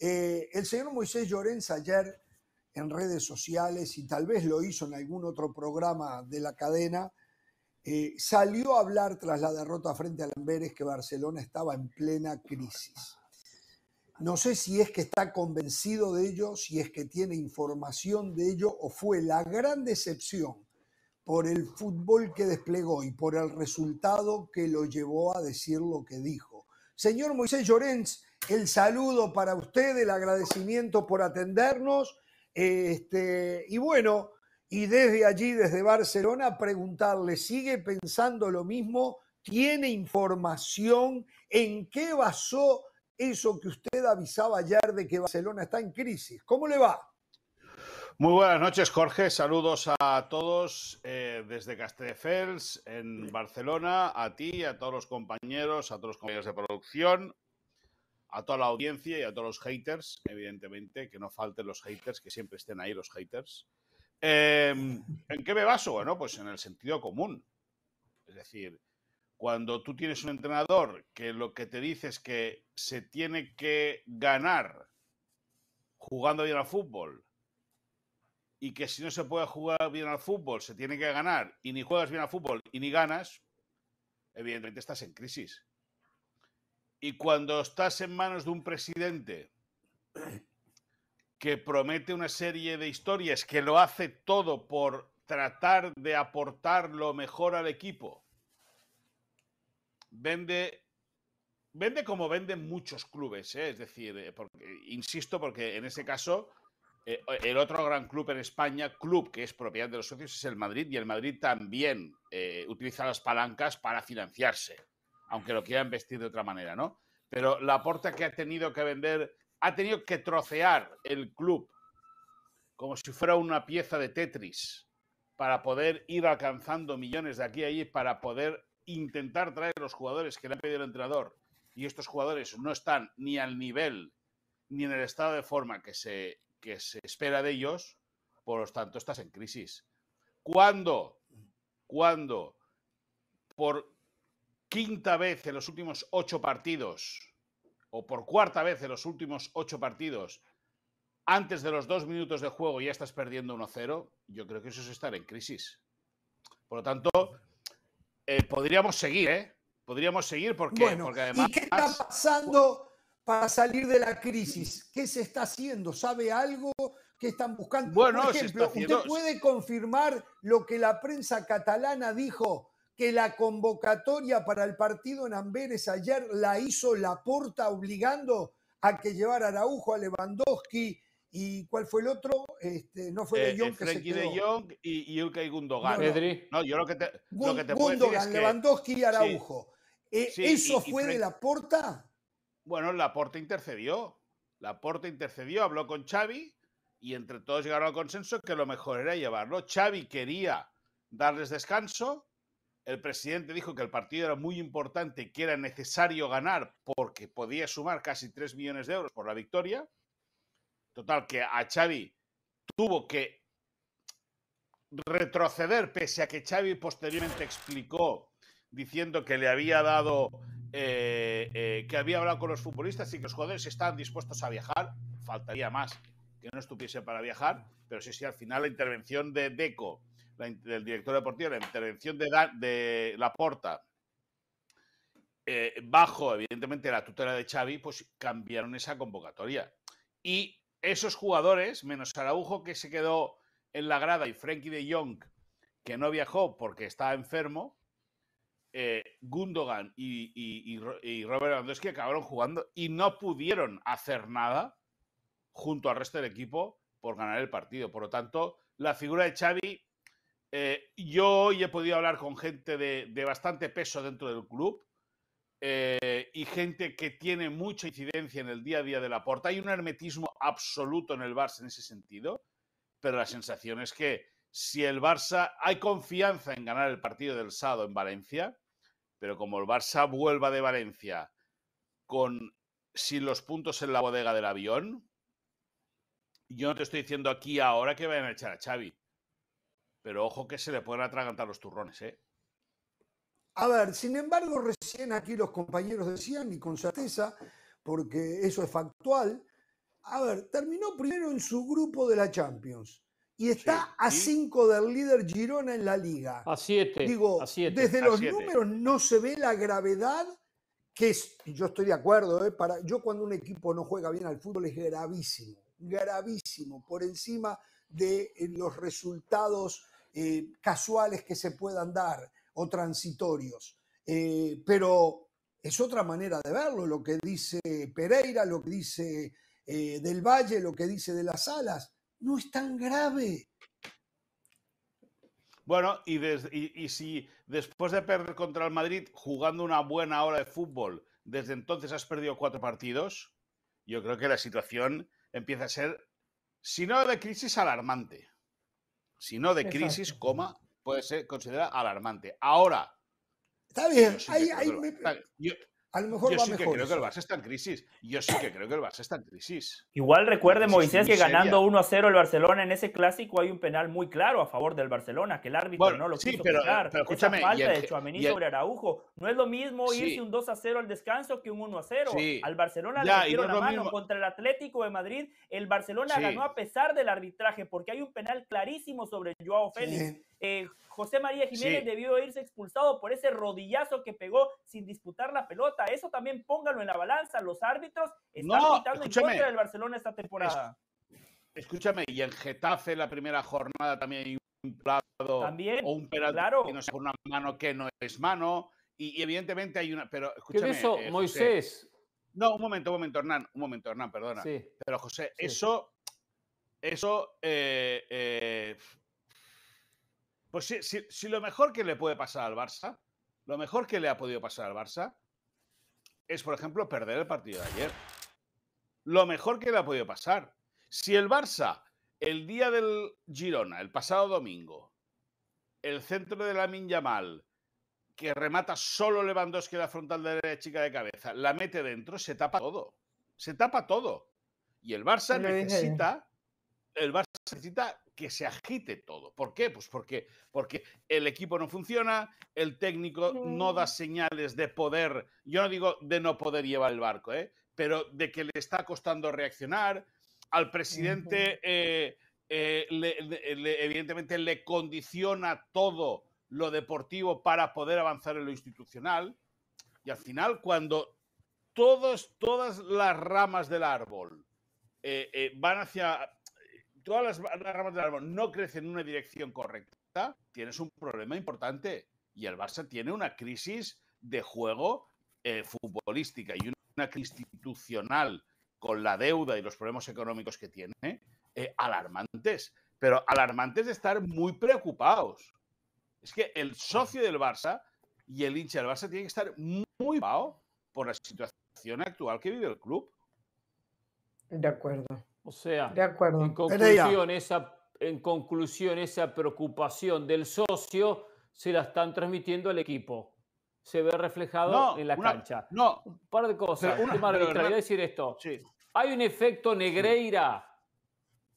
Eh, el señor Moisés Llorens ayer en redes sociales, y tal vez lo hizo en algún otro programa de la cadena, eh, salió a hablar tras la derrota frente a Lamberes que Barcelona estaba en plena crisis. No sé si es que está convencido de ello, si es que tiene información de ello, o fue la gran decepción por el fútbol que desplegó y por el resultado que lo llevó a decir lo que dijo. Señor Moisés Llorens, el saludo para usted, el agradecimiento por atendernos. Este, y bueno, y desde allí, desde Barcelona, preguntarle, ¿sigue pensando lo mismo? ¿Tiene información? ¿En qué basó eso que usted avisaba ayer de que Barcelona está en crisis? ¿Cómo le va? Muy buenas noches, Jorge. Saludos a todos eh, desde Castelfels en Barcelona, a ti, a todos los compañeros, a todos los compañeros de producción, a toda la audiencia y a todos los haters, evidentemente, que no falten los haters, que siempre estén ahí los haters. Em, ¿En qué me baso? Bueno, pues en el sentido común. Es decir, cuando tú tienes un entrenador que lo que te dice es que se tiene que ganar jugando bien al fútbol y que si no se puede jugar bien al fútbol se tiene que ganar y ni juegas bien al fútbol y ni ganas, evidentemente estás en crisis. Y cuando estás en manos de un presidente que promete una serie de historias, que lo hace todo por tratar de aportar lo mejor al equipo, vende, vende como venden muchos clubes, ¿eh? es decir, eh, insisto, porque en ese caso eh, el otro gran club en España, club que es propiedad de los socios, es el Madrid y el Madrid también utiliza las palancas para financiarse aunque lo quieran vestir de otra manera, ¿no? Pero la porta que ha tenido que vender, ha tenido que trocear el club como si fuera una pieza de Tetris para poder ir alcanzando millones de aquí a allí, para poder intentar traer los jugadores que le han pedido el entrenador. Y estos jugadores no están ni al nivel ni en el estado de forma que se, que se espera de ellos, por lo tanto estás en crisis. ¿Cuándo? ¿Cuándo? Por quinta vez en los últimos ocho partidos, o por cuarta vez en los últimos ocho partidos, antes de los dos minutos de juego ya estás perdiendo 1-0, yo creo que eso es estar en crisis. Por lo tanto, eh, podríamos seguir, ¿eh? Podríamos seguir porque, además... ¿Y qué está pasando para salir de la crisis? ¿Qué se está haciendo? ¿Sabe algo? que están buscando? Bueno, Por ejemplo, ¿usted puede confirmar lo que la prensa catalana dijo que la convocatoria para el partido en Amberes ayer la hizo Laporta obligando a que llevara a Araujo, a Lewandowski y ¿cuál fue el otro? Este, no fue eh, de Jong eh, que se de y, y Gundogan. No, yo lo que te, que Gundogan, Lewandowski y Araujo. Eh, ¿Eso fue de Laporta? Bueno, Laporta intercedió. Laporta intercedió, habló con Xavi y entre todos llegaron al consenso que lo mejor era llevarlo. Xavi quería darles descanso, el presidente dijo que el partido era muy importante, que era necesario ganar porque podía sumar casi 3 millones de euros por la victoria. Total, que a Xavi tuvo que retroceder, pese a que Xavi posteriormente explicó diciendo que le había dado, eh, eh, que había hablado con los futbolistas y que los jugadores estaban dispuestos a viajar, faltaría más que no estuviese para viajar, pero sí, sí, al final la intervención de Deco del director deportivo, la intervención de, Laporta, eh, bajo evidentemente la tutela de Xavi, pues cambiaron esa convocatoria. Y esos jugadores, menos Araujo que se quedó en la grada y Frankie de Jong que no viajó porque estaba enfermo, eh, Gundogan y, y Robert Lewandowski acabaron jugando y no pudieron hacer nada junto al resto del equipo por ganar el partido. Por lo tanto, la figura de Xavi eh, yo hoy he podido hablar con gente de, bastante peso dentro del club eh, y gente que tiene mucha incidencia en el día a día de la porta. Hay un hermetismo absoluto en el Barça en ese sentido, pero la sensación es que si el Barça hay confianza en ganar el partido del sábado en Valencia, pero como el Barça vuelva de Valencia con sin los puntos en la bodega del avión, yo no te estoy diciendo aquí ahora que vayan a echar a Xavi pero ojo que se le pueden atragantar los turrones, ¿eh? A ver, sin embargo, recién aquí los compañeros decían, y con certeza, porque eso es factual, a ver, terminó primero en su grupo de la Champions y está a 5 del líder Girona en la liga. A 7. Digo, a siete, desde los números no se ve la gravedad que es, yo estoy de acuerdo, ¿eh? Para, yo cuando un equipo no juega bien al fútbol es gravísimo, gravísimo, por encima de eh, los resultados eh, casuales que se puedan dar o transitorios. Eh, pero es otra manera de verlo, lo que dice Pereira, lo que dice del Valle, lo que dice de las alas, no es tan grave. Bueno, y, y si después de perder contra el Madrid, jugando una buena hora de fútbol, desde entonces has perdido cuatro partidos, yo creo que la situación empieza a ser si no de crisis alarmante. Si no de crisis, coma, puede ser considerada alarmante. Ahora. Está bien. A lo mejor Yo sí que creo que el Barça está en crisis. Yo sí que creo que el Barça está en crisis. Igual recuerde, Moisés, que ganando 1-0 el Barcelona en ese clásico hay un penal muy claro a favor del Barcelona, que el árbitro no lo quiso pero, escúchame, Esa falta de sobre Araujo. No es lo mismo irse un 2-0 al descanso que un 1-0. al Barcelona le dieron la mano. Contra el Atlético de Madrid, el Barcelona ganó a pesar del arbitraje, porque hay un penal clarísimo sobre Joao Félix eh, José María Jiménez debió irse expulsado por ese rodillazo que pegó sin disputar la pelota. Eso también póngalo en la balanza. Los árbitros están no, en contra del Barcelona esta temporada. escúchame, y en Getafe la primera jornada también hay un plato o un penalti que no es una mano que no es mano. Y, evidentemente hay una. Pero escúchame. eso, eh, Moisés? No, un momento, un momento, Hernán. Un momento, Hernán, perdona. Sí. Pero José, eso. Eso eh, pues si, si, lo mejor que le puede pasar al Barça, lo mejor que le ha podido pasar al Barça es, por ejemplo, perder el partido de ayer. Lo mejor que le ha podido pasar. Si el Barça, el día del Girona, el pasado domingo, el centro de la Minyamal, que remata solo Lewandowski la frontal de la chica de cabeza, la mete dentro, se tapa todo. Se tapa todo. Y el Barça necesita el Barça necesita que se agite todo. ¿Por qué? Pues porque, porque el equipo no funciona, el técnico no da señales de poder, yo no digo de no poder llevar el barco, ¿eh? pero de que le está costando reaccionar, al presidente eh, eh, evidentemente le condiciona todo lo deportivo para poder avanzar en lo institucional, y al final cuando todas las ramas del árbol van hacia todas las, ramas del árbol no crecen en una dirección correcta, tienes un problema importante. Y el Barça tiene una crisis de juego eh, futbolística y una crisis institucional con la deuda y los problemas económicos que tiene, eh, alarmantes. Pero alarmantes de estar muy preocupados. Es que el socio del Barça y el hincha del Barça tienen que estar muy preocupados por la situación actual que vive el club. De acuerdo. O sea, En, conclusión, esa, preocupación del socio se la están transmitiendo al equipo. Se ve reflejado en la cancha. No. Un par de cosas. Un tema arbitral, voy a decir esto. Hay un efecto Negreira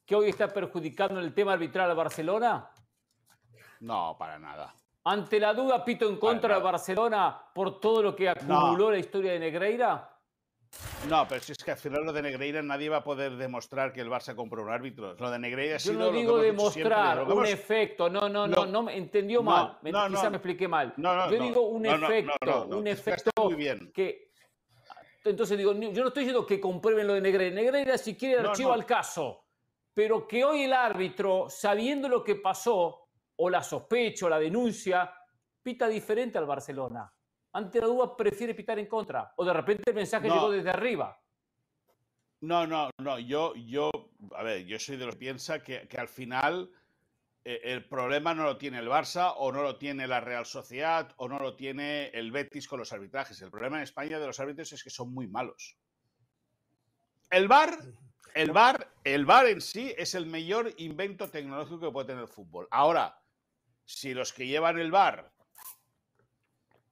que hoy está perjudicando el tema arbitral a Barcelona. No, para nada. Ante la duda, pito en contra de Barcelona por todo lo que acumuló la historia de Negreira. No, pero si es que al final lo de Negreira nadie va a poder demostrar que el Barça compró un árbitro. Lo de Negreira sí. Yo no digo demostrar un efecto. No, no, no, no, me entendió mal. Quizá me expliqué mal. Yo digo un efecto, un efecto muy bien. que entonces digo, yo no estoy diciendo que comprueben lo de Negreira. Negreira, si quiere, archivo al caso. Pero que hoy el árbitro, sabiendo lo que pasó, o la sospecha, o la denuncia, pita diferente al Barcelona ante la duda prefiere pitar en contra? ¿O de repente el mensaje llegó desde arriba? No, no, no. Yo, yo, a ver, yo soy de los que piensa que, al final eh, el problema no lo tiene el Barça o no lo tiene la Real Sociedad o no lo tiene el Betis con los arbitrajes. El problema en España de los árbitros es que son muy malos. El VAR, el VAR, el VAR en sí es el mayor invento tecnológico que puede tener el fútbol. Ahora, si los que llevan el VAR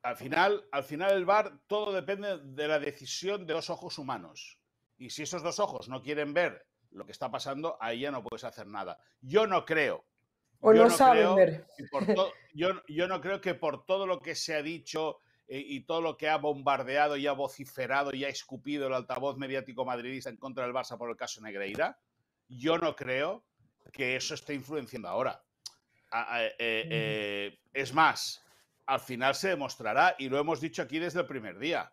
al final, al final el bar todo depende de la decisión de los ojos humanos. Y si esos dos ojos no quieren ver lo que está pasando, ahí ya no puedes hacer nada. Yo no creo. O no, saben Yo, no creo que por todo lo que se ha dicho eh, y todo lo que ha bombardeado y ha vociferado y ha escupido el altavoz mediático madridista en contra del Barça por el caso Negreira, yo no creo que eso esté influenciando ahora. Ah, ah, eh, mm. eh, es más, al final se demostrará y lo hemos dicho aquí desde el primer día.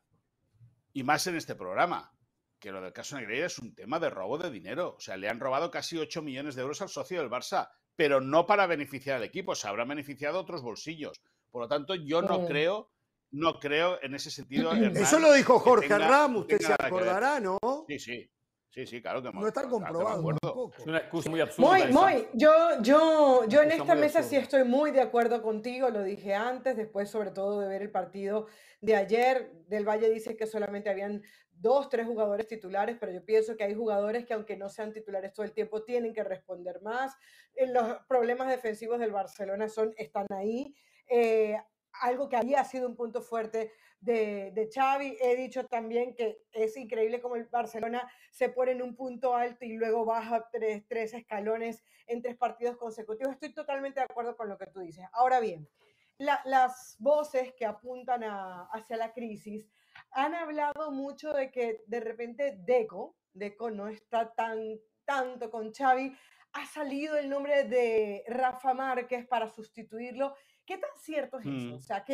Y más en este programa, que lo del caso Negreira es un tema de robo de dinero. O sea, le han robado casi 8 millones de euros al socio del Barça, pero no para beneficiar al equipo, se habrán beneficiado otros bolsillos. Por lo tanto, yo no creo no creo en ese sentido. Eso lo dijo Jorge Ram, usted se acordará, ¿no? Sí, sí. Sí, sí, claro que No está comprobado Es una excusa muy absurda. Muy, muy. Yo, yo, yo en esta mesa sí estoy muy de acuerdo contigo, lo dije antes, después sobre todo de ver el partido de ayer. Del Valle dice que solamente habían dos, tres jugadores titulares, pero yo pienso que hay jugadores que aunque no sean titulares todo el tiempo, tienen que responder más. Eh, los problemas defensivos del Barcelona son, están ahí. Eh, algo que había sido un punto fuerte de, de, Xavi. He dicho también que es increíble como el Barcelona se pone en un punto alto y luego baja tres, escalones en tres partidos consecutivos. Estoy totalmente de acuerdo con lo que tú dices. Ahora bien, las voces que apuntan hacia la crisis han hablado mucho de que de repente Deco, Deco no está tan tanto con Xavi, ha salido el nombre de Rafa Márquez para sustituirlo. ¿Qué tan cierto es eso? Mm. O sea,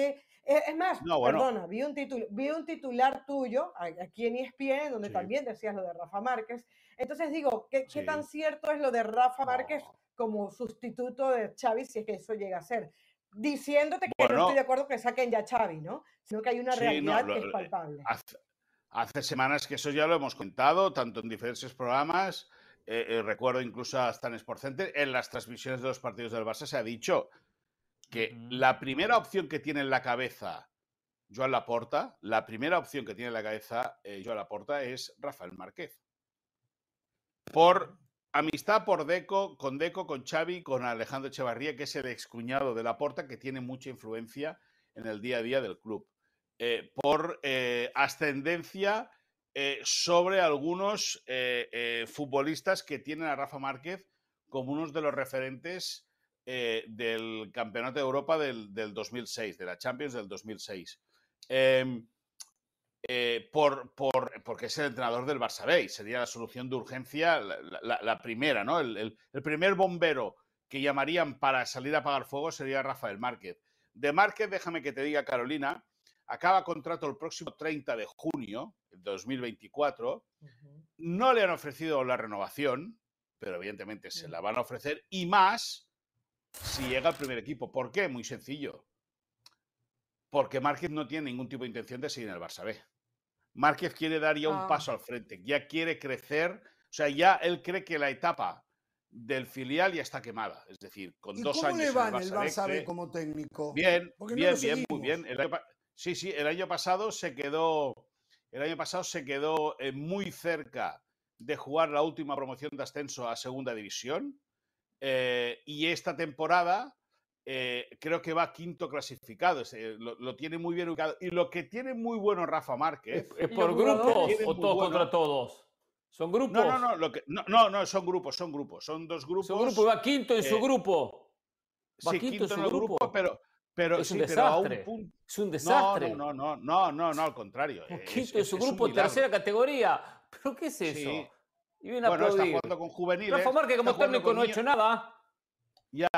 es más, perdona, vi un, titular, vi un titular tuyo aquí en ESPN donde también decías lo de Rafa Márquez. Entonces digo, ¿qué, ¿qué tan cierto es lo de Rafa Márquez como sustituto de Xavi si es que eso llega a ser? Diciéndote que no estoy de acuerdo que saquen ya Xavi, ¿no? Sino que hay una realidad que es palpable. Hace, semanas que eso ya lo hemos contado, tanto en diferentes programas, eh, eh, recuerdo incluso hasta en Sport en las transmisiones de los partidos del Barça se ha dicho que la primera opción que tiene en la cabeza Joan Laporta, la primera opción que tiene en la cabeza eh, Joan Laporta es Rafael Márquez. Por amistad por Deco, con Deco, con Xavi, con Alejandro Echevarría, que es el excuñado de Laporta, que tiene mucha influencia en el día a día del club. Eh, por eh, ascendencia sobre algunos futbolistas que tienen a Rafa Márquez como uno de los referentes eh, del Campeonato de Europa del, 2006, de la Champions del 2006. Em, eh, porque es el entrenador del Barça B sería la solución de urgencia la, primera, ¿no? El, primer bombero que llamarían para salir a apagar fuego sería Rafael Márquez. De Márquez, déjame que te diga, Carolina, acaba contrato el próximo 30 de junio de 2024. No le han ofrecido la renovación, pero evidentemente se la van a ofrecer y más si llega al primer equipo. ¿Por qué? Muy sencillo. Porque Márquez no tiene ningún tipo de intención de seguir en el Barça B. Márquez quiere dar ya un ah. paso al frente, ya quiere crecer. O sea, ya él cree que la etapa del filial ya está quemada. Es decir, con dos años. ¿Cómo le en el Barça, B como técnico? Bien, bien, bien, muy bien. sí, sí, el año pasado se quedó. El año pasado se quedó eh, muy cerca de jugar la última promoción de ascenso a segunda división eh, y esta temporada eh, creo que va quinto clasificado, eh, lo, tiene muy bien ubicado. Y lo que tiene muy bueno Rafa Márquez. ¿Es, por grupos o todos contra todos? ¿Son grupos? No, no, no, no, no, son grupos, son grupos, son dos grupos. Son grupos, va quinto en su grupo. Va quinto, en su grupo, pero, pero, es, un a un es un desastre. No, no, no, no, no, al contrario. quinto en su grupo, tercera categoría. ¿Pero qué es eso? bueno, está jugando con juveniles. Rafa Márquez, como técnico, no ha hecho nada. Ya,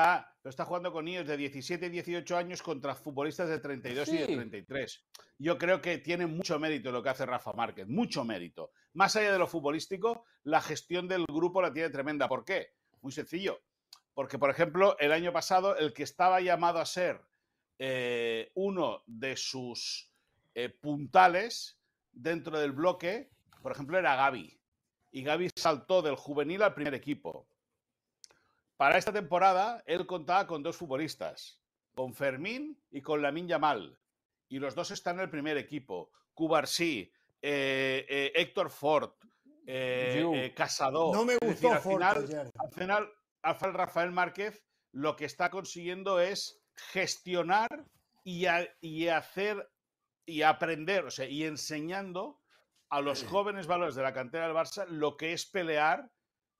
pero está jugando con niños de 17 y 18 años contra futbolistas de 32 y de 33. Yo creo que tiene mucho mérito lo que hace Rafa Márquez, mucho mérito. Más allá de lo futbolístico, la gestión del grupo la tiene tremenda. ¿Por qué? Muy sencillo. Porque, por ejemplo, el año pasado, el que estaba llamado a ser eh, uno de sus eh, puntales dentro del bloque, por ejemplo, era Gaby y Gaby saltó del juvenil al primer equipo. Para esta temporada, él contaba con dos futbolistas, con Fermín y con Lamin Yamal, y los dos están en el primer equipo. Cubarsí, eh, eh, Héctor Ford, eh, Casado. No me gustó al, Ford final, al final, Rafael Márquez lo que está consiguiendo es gestionar y, y hacer y aprender, o sea, y enseñando a los jóvenes valores de la cantera del Barça lo que es pelear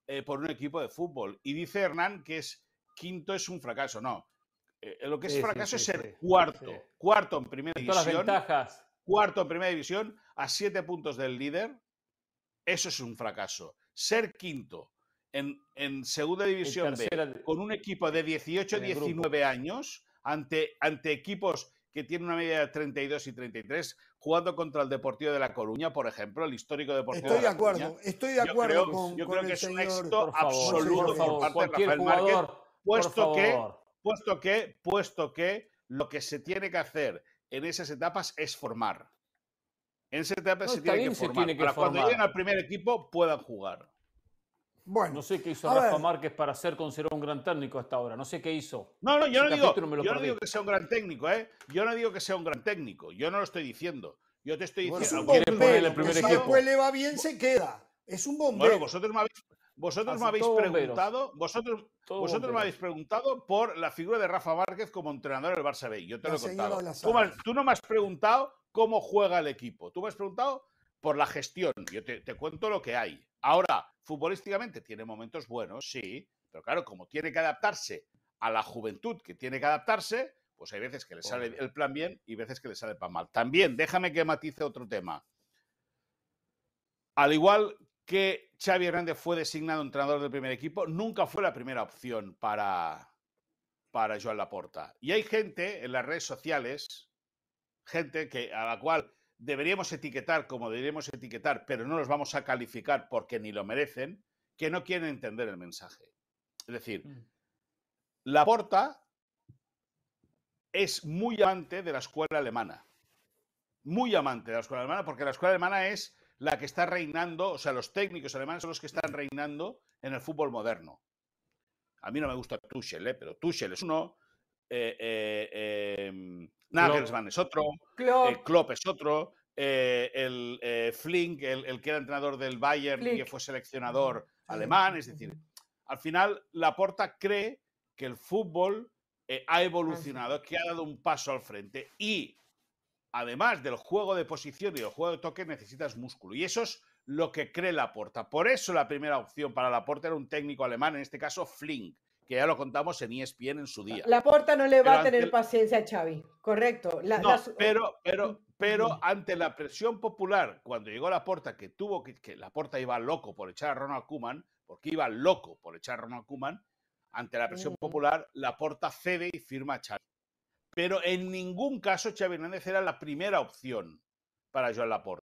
eh, por un equipo de fútbol. Y dice Hernán que es quinto es un fracaso. No, eh, eh, lo que es fracaso es ser cuarto. Cuarto en primera división. Cuarto en primera división, a siete puntos del líder. Eso es un fracaso. Ser quinto en, segunda división B, con un equipo de 18-19 años, ante, ante equipos que tiene una media de 32 y 33, jugando contra el Deportivo de La Coruña, por ejemplo, el histórico Deportivo estoy de, La Coruña. Acuerdo, estoy de acuerdo, estoy de acuerdo con Yo creo que es un éxito absoluto por, parte de Rafael jugador, Márquez, puesto que, puesto que, puesto que lo que se tiene que hacer en esas etapas es formar. En esas etapas se, tiene que, formar, para cuando lleguen al primer equipo puedan jugar no sé qué hizo Rafa Márquez para ser considerado un gran técnico hasta ahora. No sé qué hizo. No, no, yo, no digo, que sea un gran técnico, ¿eh? Yo no digo que sea un gran técnico. Yo no lo estoy diciendo. Yo te estoy diciendo. Bueno, el primer equipo. le va bien, se queda. Es un bombero. Bueno, vosotros me habéis, preguntado. Vosotros, vosotros habéis preguntado por la figura de Rafa Márquez como entrenador del Barça B. Yo te lo he contado. Tú, no me has preguntado cómo juega el equipo. Tú me has preguntado por la gestión. Yo te, te, cuento lo que hay. Ahora, futbolísticamente tiene momentos buenos, sí, pero claro, como tiene que adaptarse a la juventud que tiene que adaptarse, pues hay veces que le sale el plan bien y veces que le sale el mal. También, déjame que matice otro tema. Al igual que Xavi Hernández fue designado entrenador del primer equipo, nunca fue la primera opción para, para Joan Laporta. Y hay gente en las redes sociales, gente que, a la cual deberíamos etiquetar como deberíamos etiquetar, pero no los vamos a calificar porque ni lo merecen, que no quieren entender el mensaje. Es decir, mm. la porta es muy amante de la escuela alemana. Muy amante de la escuela alemana, porque la escuela alemana es la que está reinando, o sea, los técnicos alemanes son los que están reinando en el fútbol moderno. A mí no me gusta Tuchel, ¿eh? pero Tuchel es uno, eh, eh, em, Nagelsmann es otro, Klopp, eh, Klopp es otro, el Flink, el, que era entrenador del Bayern y que fue seleccionador alemán. Es decir, al final Laporta cree que el fútbol ha ah, evolucionado, que ha dado un paso al frente y además del juego de posición y del juego de toque necesitas músculo. Y eso es lo que cree Laporta. Por eso la primera opción para Laporta era un técnico alemán, en este caso Flink que ya lo contamos en ESPN en su día. La Porta no le va a tener paciencia a Xavi, correcto. no, Pero, pero, pero ante la presión popular, cuando llegó la Porta, que tuvo que, la Porta iba loco por echar a Ronald Kuman, porque iba loco por echar a Ronald Kuman, ante la presión popular, la Porta cede y firma a Xavi. Pero en ningún caso Xavi Hernández era la primera opción para Joan Laporta.